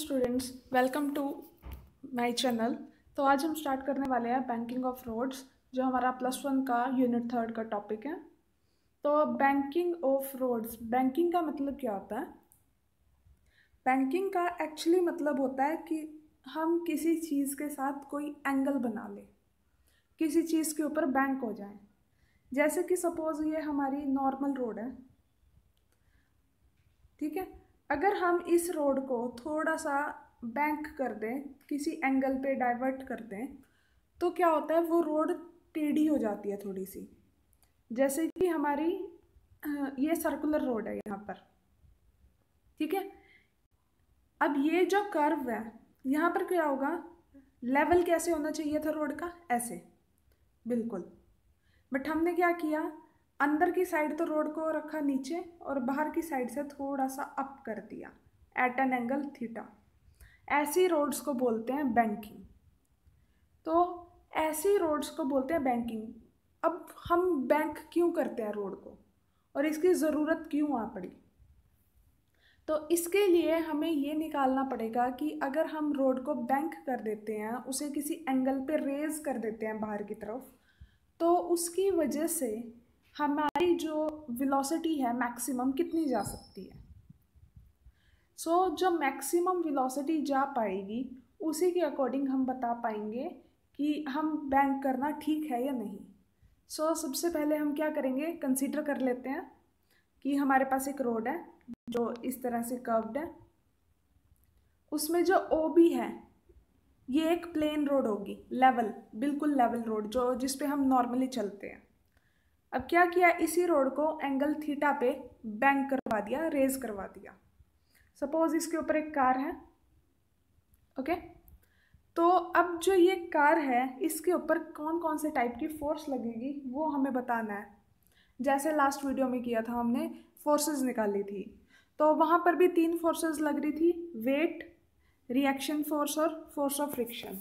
Students welcome to my channel तो आज हम स्टार्ट करने वाले हैं बैंकिंग ऑफ रोड्स जो हमारा प्लस वन का यूनिट थर्ड का टॉपिक है तो बैंकिंग ऑफ रोड्स बैंकिंग का मतलब क्या होता है बैंकिंग का एक्चुअली मतलब होता है कि हम किसी चीज़ के साथ कोई एंगल बना लें किसी चीज़ के ऊपर बैंक हो जाए जैसे कि सपोज़ ये हमारी नॉर्मल रोड है ठीक है अगर हम इस रोड को थोड़ा सा बैंक कर दें किसी एंगल पे डाइवर्ट कर दें तो क्या होता है वो रोड टेढ़ी हो जाती है थोड़ी सी जैसे कि हमारी ये सर्कुलर रोड है यहाँ पर ठीक है अब ये जो कर्व है यहाँ पर क्या होगा लेवल कैसे होना चाहिए था रोड का ऐसे बिल्कुल बट हमने क्या किया अंदर की साइड तो रोड को रखा नीचे और बाहर की साइड से थोड़ा सा अप कर दिया एट एन एंगल थीटा ऐसी रोड्स को बोलते हैं बैंकिंग तो ऐसी रोड्स को बोलते हैं बैंकिंग अब हम बैंक क्यों करते हैं रोड को और इसकी ज़रूरत क्यों आ पड़ी तो इसके लिए हमें ये निकालना पड़ेगा कि अगर हम रोड को बैंक कर देते हैं उसे किसी एंगल पे रेज कर देते हैं बाहर की तरफ तो उसकी वजह से हमारी जो वेलोसिटी है मैक्सिमम कितनी जा सकती है सो so, जो मैक्सिमम वेलोसिटी जा पाएगी उसी के अकॉर्डिंग हम बता पाएंगे कि हम बैंक करना ठीक है या नहीं सो so, सबसे पहले हम क्या करेंगे कंसीडर कर लेते हैं कि हमारे पास एक रोड है जो इस तरह से कर्व्ड है उसमें जो ओ बी है ये एक प्लेन रोड होगी लेवल बिल्कुल लेवल रोड जो जिस पे हम नॉर्मली चलते हैं अब क्या किया इसी रोड को एंगल थीटा पे बैंक करवा दिया रेज करवा दिया सपोज इसके ऊपर एक कार है ओके तो अब जो ये कार है इसके ऊपर कौन कौन से टाइप की फोर्स लगेगी वो हमें बताना है जैसे लास्ट वीडियो में किया था हमने फोर्सेस निकाली थी तो वहाँ पर भी तीन फोर्सेस लग रही थी वेट रिएक्शन फोर्स और फोर्स ऑफ फ्रिक्शन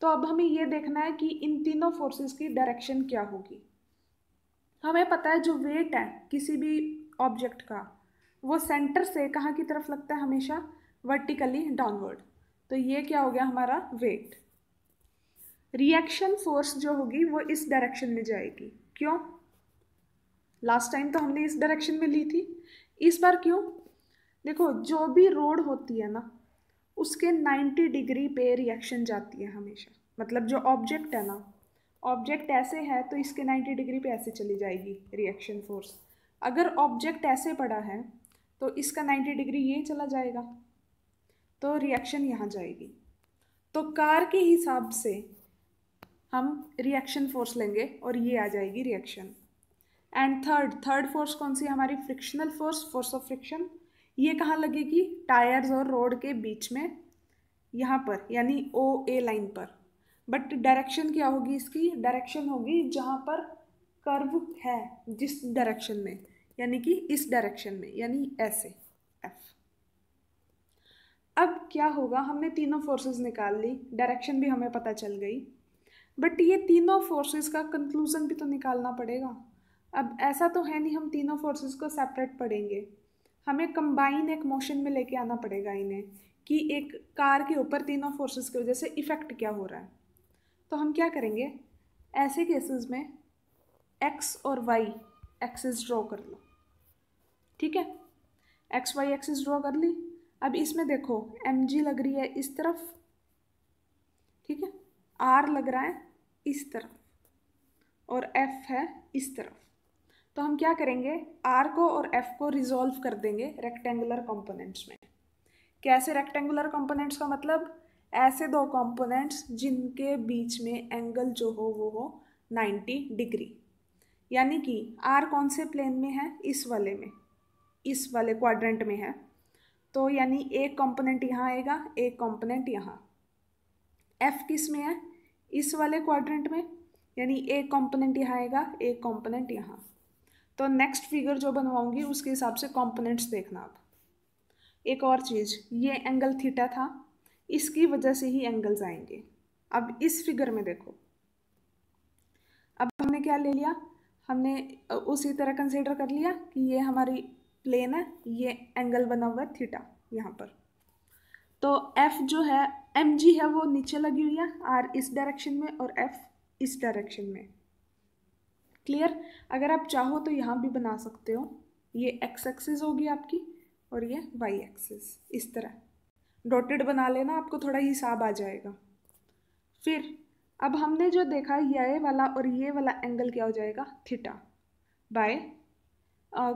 तो अब हमें ये देखना है कि इन तीनों फोर्सेस की डायरेक्शन क्या होगी हमें पता है जो वेट है किसी भी ऑब्जेक्ट का वो सेंटर से कहाँ की तरफ लगता है हमेशा वर्टिकली डाउनवर्ड तो ये क्या हो गया हमारा वेट रिएक्शन फोर्स जो होगी वो इस डायरेक्शन में जाएगी क्यों लास्ट टाइम तो हमने इस डायरेक्शन में ली थी इस बार क्यों देखो जो भी रोड होती है ना उसके 90 डिग्री पे रिएक्शन जाती है हमेशा मतलब जो ऑब्जेक्ट है ना ऑब्जेक्ट ऐसे है तो इसके 90 डिग्री पे ऐसे चली जाएगी रिएक्शन फोर्स अगर ऑब्जेक्ट ऐसे पड़ा है तो इसका 90 डिग्री ये चला जाएगा तो रिएक्शन यहाँ जाएगी तो कार के हिसाब से हम रिएक्शन फोर्स लेंगे और ये आ जाएगी reaction and third third force कौन सी हमारी frictional force force of friction ये कहाँ लगेगी टायर्स और रोड के बीच में यहाँ पर यानी ओ ए लाइन पर बट डायरेक्शन क्या होगी इसकी डायरेक्शन होगी जहाँ पर कर्व है जिस डायरेक्शन में यानी कि इस डायरेक्शन में यानी ऐसे एफ अब क्या होगा हमने तीनों फोर्सेस निकाल ली डायरेक्शन भी हमें पता चल गई बट ये तीनों फोर्सेस का कंक्लूज़न भी तो निकालना पड़ेगा अब ऐसा तो है नहीं हम तीनों फोर्सेस को सेपरेट पढ़ेंगे हमें कंबाइन एक मोशन में लेके आना पड़ेगा इन्हें कि एक कार के ऊपर तीनों फोर्सेस की वजह से इफ़ेक्ट क्या हो रहा है तो हम क्या करेंगे ऐसे केसेस में एक्स और वाई एक्सेस ड्रॉ कर लो ठीक है एक्स वाई एक्सेस ड्रॉ कर ली अब इसमें देखो एम जी लग रही है इस तरफ ठीक है आर लग रहा है इस तरफ और एफ है इस तरफ तो हम क्या करेंगे आर को और एफ को रिजोल्व कर देंगे रेक्टेंगुलर कंपोनेंट्स में कैसे रेक्टेंगुलर कंपोनेंट्स का मतलब ऐसे दो कंपोनेंट्स जिनके बीच में एंगल जो हो वो हो 90 डिग्री यानी कि आर कौन से प्लेन में है इस वाले में इस वाले क्वाड्रेंट में है तो यानी एक कंपोनेंट यहाँ आएगा एक कंपोनेंट यहाँ एफ किस में है इस वाले क्वाड्रेंट में यानी एक कंपोनेंट यहाँ आएगा एक कंपोनेंट यहाँ तो नेक्स्ट फिगर जो बनवाऊंगी उसके हिसाब से कंपोनेंट्स देखना आप एक और चीज़ ये एंगल थीटा था इसकी वजह से ही एंगल्स आएंगे अब इस फिगर में देखो अब हमने क्या ले लिया हमने उसी तरह कंसिडर कर लिया कि ये हमारी प्लेन है ये एंगल बना हुआ है थीटा यहाँ पर तो एफ़ जो है एम जी है वो नीचे लगी हुई है आर इस डायरेक्शन में और एफ़ इस डायरेक्शन में क्लियर अगर आप चाहो तो यहाँ भी बना सकते हो ये एक्स एक्सेस होगी आपकी और ये वाई एक्सेस इस तरह डॉटेड बना लेना आपको थोड़ा हिसाब आ जाएगा फिर अब हमने जो देखा ये वाला और ये वाला एंगल क्या हो जाएगा थीटा बाय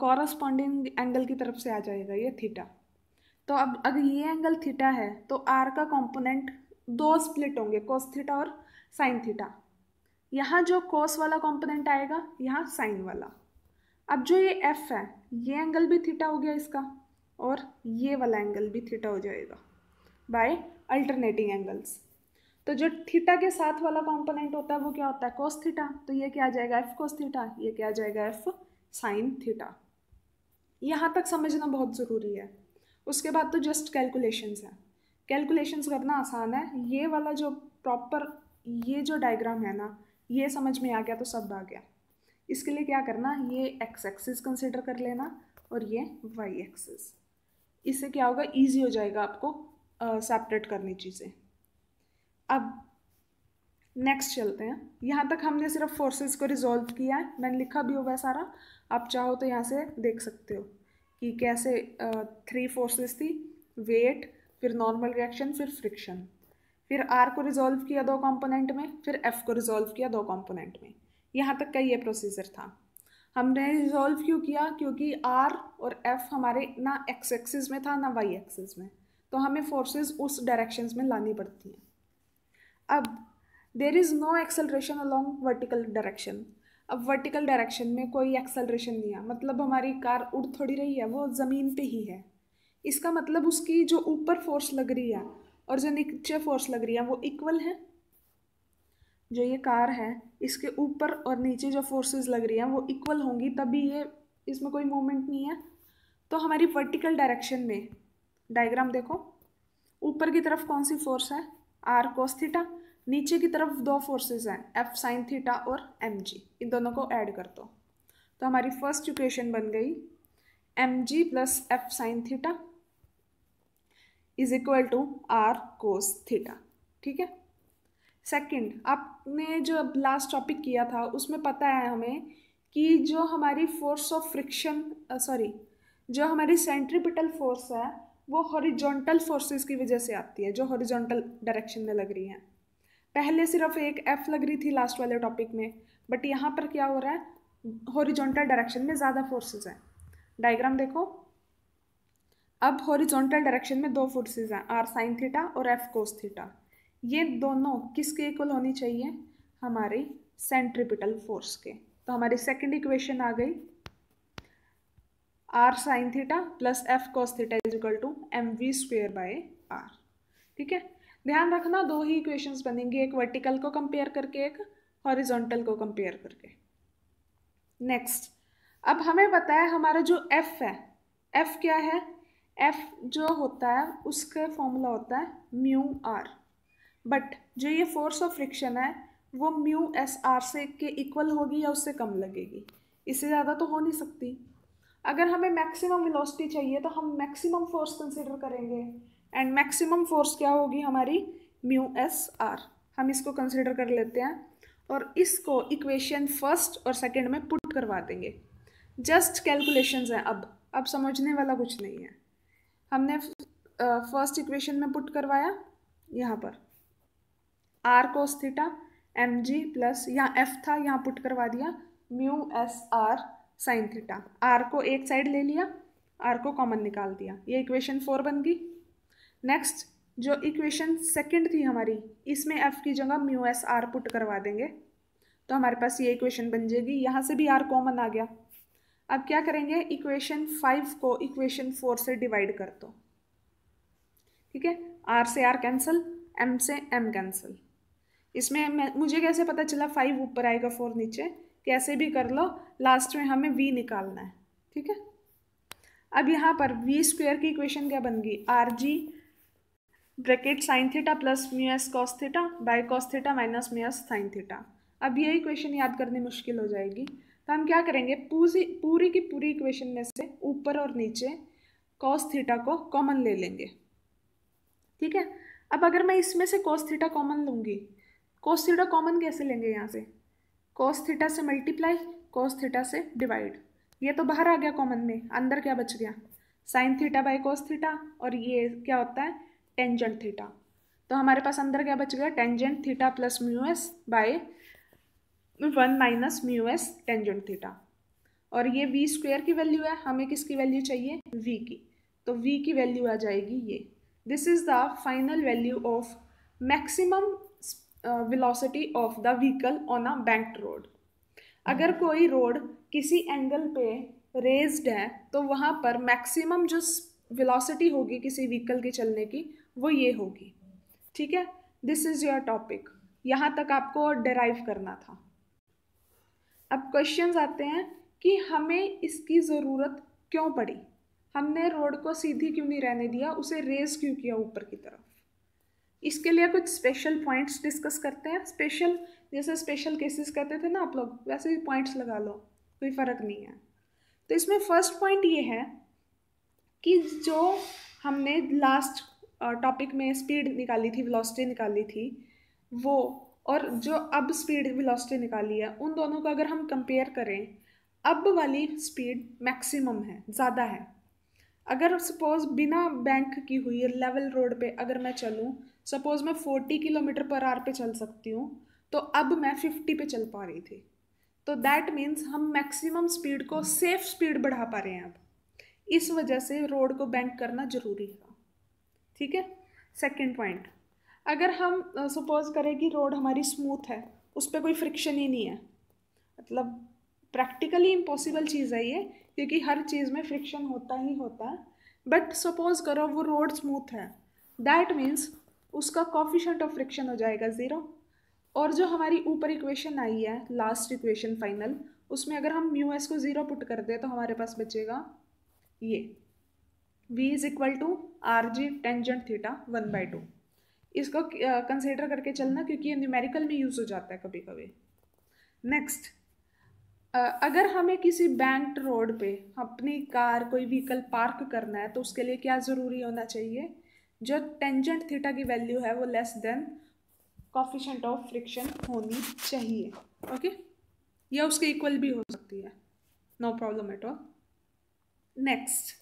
कॉरस्पॉन्डिंग एंगल की तरफ से आ जाएगा ये थीटा तो अब अगर ये एंगल थीटा है तो आर का कंपोनेंट दो स्प्लिट होंगे कोस थीटा और साइन थीटा यहाँ जो कोस वाला कंपोनेंट आएगा यहाँ साइन वाला अब जो ये एफ है ये एंगल भी थीटा हो गया इसका और ये वाला एंगल भी थीटा हो जाएगा बाय अल्टरनेटिंग एंगल्स तो जो थीटा के साथ वाला कंपोनेंट होता है वो क्या होता है कोस थीटा तो ये क्या आ जाएगा एफ कोस थीटा ये क्या आ जाएगा एफ साइन थीटा यहाँ तक समझना बहुत ज़रूरी है उसके बाद तो जस्ट कैलकुलेशंस है कैलकुलेशंस करना आसान है ये वाला जो प्रॉपर ये जो डायग्राम है ना ये समझ में आ गया तो सब आ गया इसके लिए क्या करना ये एक्स एक्सिस कंसिडर कर लेना और ये वाई एक्सिस इससे क्या होगा ईजी हो जाएगा आपको सेपरेट करनी चीज़ें अब नेक्स्ट चलते हैं यहाँ तक हमने सिर्फ फोर्सेस को रिजॉल्व किया है मैंने लिखा भी होगा सारा आप चाहो तो यहाँ से देख सकते हो कि कैसे थ्री फोर्सेस थी वेट फिर नॉर्मल रिएक्शन फिर फ्रिक्शन फिर आर को रिजॉल्व किया दो कंपोनेंट में फिर एफ को रिजॉल्व किया दो कंपोनेंट में यहाँ तक का ये प्रोसीजर था हमने रिजॉल्व क्यों किया क्योंकि आर और एफ हमारे ना एक्स एक्सिस में था ना वाई एक्सिस में तो हमें फोर्सेस उस डायरेक्शंस में लानी पड़ती हैं अब there is no acceleration along vertical direction अब वर्टिकल डायरेक्शन में कोई एक्सेलरेशन नहीं है मतलब हमारी कार उड़ थोड़ी रही है वो ज़मीन पे ही है इसका मतलब उसकी जो ऊपर फोर्स लग रही है और जो नीचे फोर्स लग रही है वो इक्वल है जो ये कार है इसके ऊपर और नीचे जो फोर्सेस लग रही हैं वो इक्वल होंगी तभी ये इसमें कोई मूवमेंट नहीं है तो हमारी वर्टिकल डायरेक्शन में डायग्राम देखो ऊपर की तरफ कौन सी फोर्स है आर कोस थीटा नीचे की तरफ दो फोर्सेस हैं एफ साइन थीटा और एम जी इन दोनों को ऐड कर दो तो हमारी फर्स्ट इक्वेशन बन गई M G plus F sine theta is equal to R cos theta ठीक है सेकंड आपने जो लास्ट टॉपिक किया था उसमें पता है हमें कि जो हमारी फोर्स ऑफ फ्रिक्शन सॉरी जो हमारी सेंट्रीपिटल फोर्स है वो हॉरिजॉन्टल फोर्सेस की वजह से आती है जो हॉरिजॉन्टल डायरेक्शन में लग रही हैं पहले सिर्फ एक एफ लग रही थी लास्ट वाले टॉपिक में बट यहाँ पर क्या हो रहा है हॉरिजॉन्टल डायरेक्शन में ज़्यादा फोर्सेस हैं डायग्राम देखो अब हॉरिजॉन्टल डायरेक्शन में दो फोर्सेज हैं आर साइन थीटा और एफ कोस थीटा ये दोनों किसके इक्वल होनी चाहिए हमारी सेंट्रिपिटल फोर्स के तो हमारी सेकंड इक्वेशन आ गई R sine theta plus F cos theta is equal to M V square by R ठीक है ध्यान रखना दो ही इक्वेशंस बनेंगे एक वर्टिकल को कंपेयर करके एक हॉरिजॉन्टल को कंपेयर करके नेक्स्ट अब हमें पता है हमारा जो एफ है एफ क्या है एफ जो होता है उसका फॉर्मूला होता है म्यू आर बट जो ये फोर्स ऑफ फ्रिक्शन है वो म्यू एस आर से के इक्वल होगी या उससे कम लगेगी इससे ज़्यादा तो हो नहीं सकती अगर हमें मैक्सिमम वेलोसिटी चाहिए तो हम मैक्सिमम फोर्स कंसिडर करेंगे एंड मैक्सिमम फोर्स क्या होगी हमारी म्यू एस आर हम इसको कंसिडर कर लेते हैं और इसको इक्वेशन फर्स्ट और सेकंड में पुट करवा देंगे जस्ट कैलकुलेशंस हैं अब अब समझने वाला कुछ नहीं है हमने फर्स्ट इक्वेशन में पुट करवाया यहाँ पर R cos theta M G plus यहाँ एफ था यहाँ पुट करवा दिया mu S R sine theta R को एक साइड ले लिया आर को कॉमन निकाल दिया ये इक्वेशन फोर बन गई नेक्स्ट जो इक्वेशन सेकंड थी हमारी इसमें एफ की जगह म्यू एस आर पुट करवा देंगे तो हमारे पास ये इक्वेशन बन जाएगी यहाँ से भी आर कॉमन आ गया अब क्या करेंगे इक्वेशन फाइव को इक्वेशन फोर से डिवाइड कर दो ठीक है आर से आर कैंसिल एम से एम कैंसिल इसमें मुझे कैसे पता चला फाइव ऊपर आएगा फोर नीचे कैसे भी कर लो लास्ट में हमें वी निकालना है ठीक है अब यहाँ पर वी स्क्वेयर की इक्वेशन क्या बन गई R G bracket sine theta plus mu S cos theta by cos theta minus mu S sine theta अब ये इक्वेशन याद करनी मुश्किल हो जाएगी तो हम क्या करेंगे पूरी पूरी की पूरी इक्वेशन में से ऊपर और नीचे कॉस थीटा को कॉमन ले लेंगे ठीक है अब अगर मैं इसमें से कॉस थीटा कॉमन लूँगी कॉस थीटा कॉमन कैसे लेंगे यहाँ से कोस थीटा से मल्टीप्लाई कोस थीटा से डिवाइड ये तो बाहर आ गया कॉमन में अंदर क्या बच गया sine theta by cos theta और ये क्या होता है टेंजेंट थीटा तो हमारे पास अंदर क्या बच गया tangent theta plus mu S by one minus mu S tangent theta और ये वी स्क्वेयर की वैल्यू है हमें किसकी वैल्यू चाहिए वी की तो वी की वैल्यू आ जाएगी ये this is the final value of maximum velocity of the vehicle on a banked road अगर hmm. कोई रोड किसी एंगल पे रेज्ड है तो वहाँ पर मैक्सिमम जो वेलोसिटी होगी किसी व्हीकल के चलने की वो ये होगी ठीक है दिस इज़ योर टॉपिक यहाँ तक आपको डराइव करना था अब क्वेश्चन आते हैं कि हमें इसकी ज़रूरत क्यों पड़ी हमने रोड को सीधी क्यों नहीं रहने दिया उसे रेज क्यों किया ऊपर की तरफ इसके लिए कुछ स्पेशल पॉइंट्स डिस्कस करते हैं स्पेशल जैसे स्पेशल केसेस कहते थे ना आप लोग वैसे ही पॉइंट्स लगा लो कोई फ़र्क नहीं है तो इसमें फर्स्ट पॉइंट ये है कि जो हमने लास्ट टॉपिक में स्पीड निकाली थी वेलोसिटी निकाली थी वो और जो अब स्पीड वेलोसिटी निकाली है उन दोनों का अगर हम कंपेयर करें अब वाली स्पीड मैक्सिमम है ज़्यादा है अगर सपोज़ बिना बैंक की हुई लेवल रोड पे अगर मैं चलूँ सपोज मैं फोर्टी किलोमीटर पर आर पे चल सकती हूँ तो अब मैं फिफ्टी पे चल पा रही थी तो दैट मीन्स हम मैक्सिमम स्पीड को सेफ स्पीड बढ़ा पा रहे हैं अब इस वजह से रोड को बैंक करना ज़रूरी है ठीक है सेकेंड पॉइंट अगर हम सपोज करें कि रोड हमारी स्मूथ है उस पर कोई फ्रिक्शन ही नहीं है मतलब प्रैक्टिकली इम्पॉसिबल चीज़ है ये क्योंकि हर चीज़ में फ्रिक्शन होता ही होता है बट सपोज करो वो रोड स्मूथ है दैट मीन्स उसका कॉफिशेंट ऑफ फ्रिक्शन हो जाएगा ज़ीरो और जो हमारी ऊपर इक्वेशन आई है लास्ट इक्वेशन फाइनल उसमें अगर हम म्यू एस को ज़ीरो पुट कर दें तो हमारे पास बचेगा ये v is equal to R G tangent theta one by two इसको कंसिडर करके चलना क्योंकि ये न्यूमेरिकल में यूज़ हो जाता है कभी कभी नेक्स्ट अगर हमें किसी बैंक रोड पे अपनी कार कोई व्हीकल पार्क करना है तो उसके लिए क्या ज़रूरी होना चाहिए जो टेंजेंट थीटा की वैल्यू है वो less than coefficient of friction होनी चाहिए ओके या उसके इक्वल भी हो सकती है no problem at all next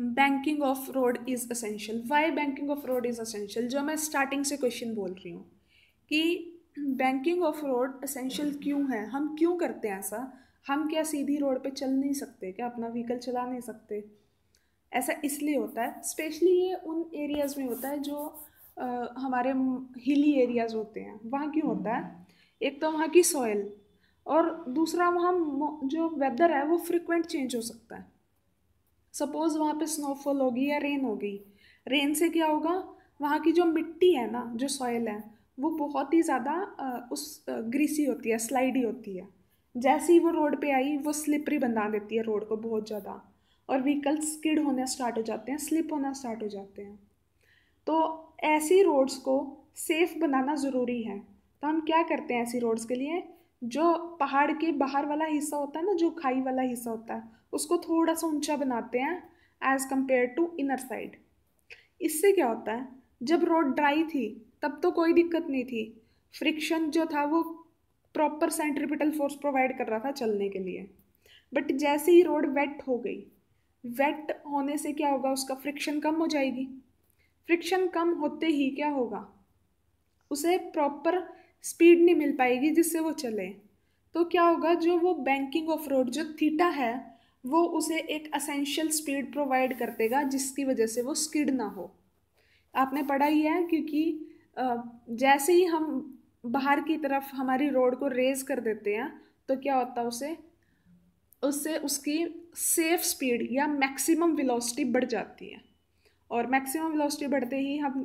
banking of road is essential why banking of road is essential जो मैं स्टार्टिंग से क्वेश्चन बोल रही हूँ कि बैंकिंग ऑफ रोड असेंशियल क्यों है हम क्यों करते हैं ऐसा हम क्या सीधी रोड पे चल नहीं सकते क्या अपना व्हीकल चला नहीं सकते ऐसा इसलिए होता है स्पेशली ये उन एरियाज़ में होता है जो आ, हमारे हिली एरियाज़ होते हैं वहाँ क्यों हम्म। होता है एक तो वहाँ की सॉइल और दूसरा वहाँ जो वेदर है वो फ्रिक्वेंट चेंज हो सकता है सपोज़ वहाँ पे स्नोफॉल होगी या रेन हो गई रेन से क्या होगा वहाँ की जो मिट्टी है ना जो सॉइल है वो बहुत ही ज़्यादा उस ग्रीसी होती है स्लाइडी होती है जैसे ही वो रोड पे आई वो स्लिपरी बना देती है रोड को बहुत ज़्यादा और व्हीकल स्किड होने स्टार्ट हो जाते हैं स्लिप होना स्टार्ट हो जाते हैं तो ऐसी रोड्स को सेफ़ बनाना ज़रूरी है तो हम क्या करते हैं ऐसी रोड्स के लिए जो पहाड़ के बाहर वाला हिस्सा होता है ना जो खाई वाला हिस्सा होता है उसको थोड़ा सा ऊंचा बनाते हैं as compare to inner side इससे क्या होता है जब रोड ड्राई थी तब तो कोई दिक्कत नहीं थी फ्रिक्शन जो था वो प्रॉपर सेंट्रिपिटल फोर्स प्रोवाइड कर रहा था चलने के लिए बट जैसे ही रोड वेट हो गई वेट होने से क्या होगा उसका फ्रिक्शन कम हो जाएगी फ्रिक्शन कम होते ही क्या होगा उसे प्रॉपर स्पीड नहीं मिल पाएगी जिससे वो चले तो क्या होगा जो वो बैंकिंग ऑफ रोड जो थीटा है वो उसे एक असेंशियल स्पीड प्रोवाइड कर देगा जिसकी वजह से वो स्किड ना हो आपने पढ़ा ही है क्योंकि जैसे ही हम बाहर की तरफ हमारी रोड को रेज कर देते हैं तो क्या होता है उसे उससे उसकी सेफ स्पीड या मैक्सिमम वेलोसिटी बढ़ जाती है और मैक्सिमम वेलोसिटी बढ़ते ही हम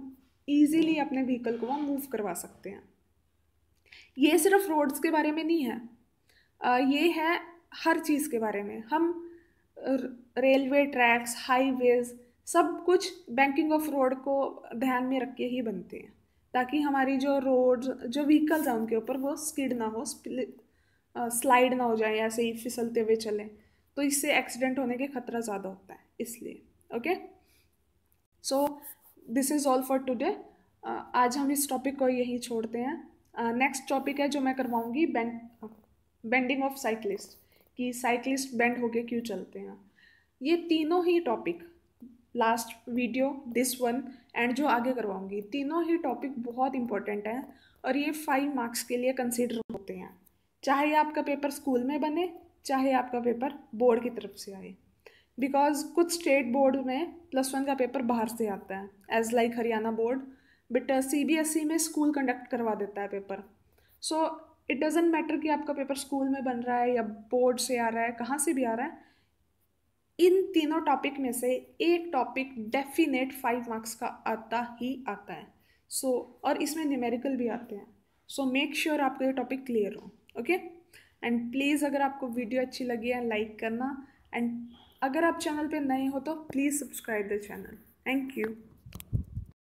इजीली अपने व्हीकल को मूव करवा सकते हैं ये सिर्फ रोड्स के बारे में नहीं है ये है हर चीज़ के बारे में हम रेलवे ट्रैक्स हाईवेज सब कुछ बैंकिंग ऑफ रोड को ध्यान में रख के ही बनते हैं ताकि हमारी जो रोड जो व्हीकल्स हैं उनके ऊपर वो स्किड ना हो स्लाइड ना हो जाए ऐसे ही फिसलते हुए चलें तो इससे एक्सीडेंट होने के खतरा ज़्यादा होता है इसलिए okay so this is all for today आज हम इस टॉपिक को यहीं छोड़ते हैं नेक्स्ट uh, टॉपिक है जो मैं करवाऊँगी बेंड बेंडिंग ऑफ साइकिलिस्ट कि साइकिलिस्ट बेंड होके क्यों चलते हैं ये तीनों ही topic last video this one and जो आगे करवाऊँगी तीनों ही टॉपिक बहुत इंपॉर्टेंट हैं और ये फाइव मार्क्स के लिए कंसिडर होते हैं चाहे आपका पेपर स्कूल में बने चाहे आपका पेपर बोर्ड की तरफ से आए बिकॉज कुछ स्टेट बोर्ड में प्लस वन का पेपर बाहर से आता है as like Haryana board but C B S E में स्कूल कंडक्ट करवा देता है paper so it doesn't matter कि आपका पेपर स्कूल में बन रहा है या बोर्ड से आ रहा है कहाँ से भी आ रहा है इन तीनों टॉपिक में से एक टॉपिक डेफिनेट फाइव मार्क्स का आता ही आता है सो so, और इसमें न्यूमेरिकल भी आते हैं सो मेक श्योर आपका ये टॉपिक क्लियर हो ओके एंड प्लीज़ अगर आपको वीडियो अच्छी लगी है लाइक करना एंड अगर आप चैनल पे नए हो तो please subscribe the channel thank you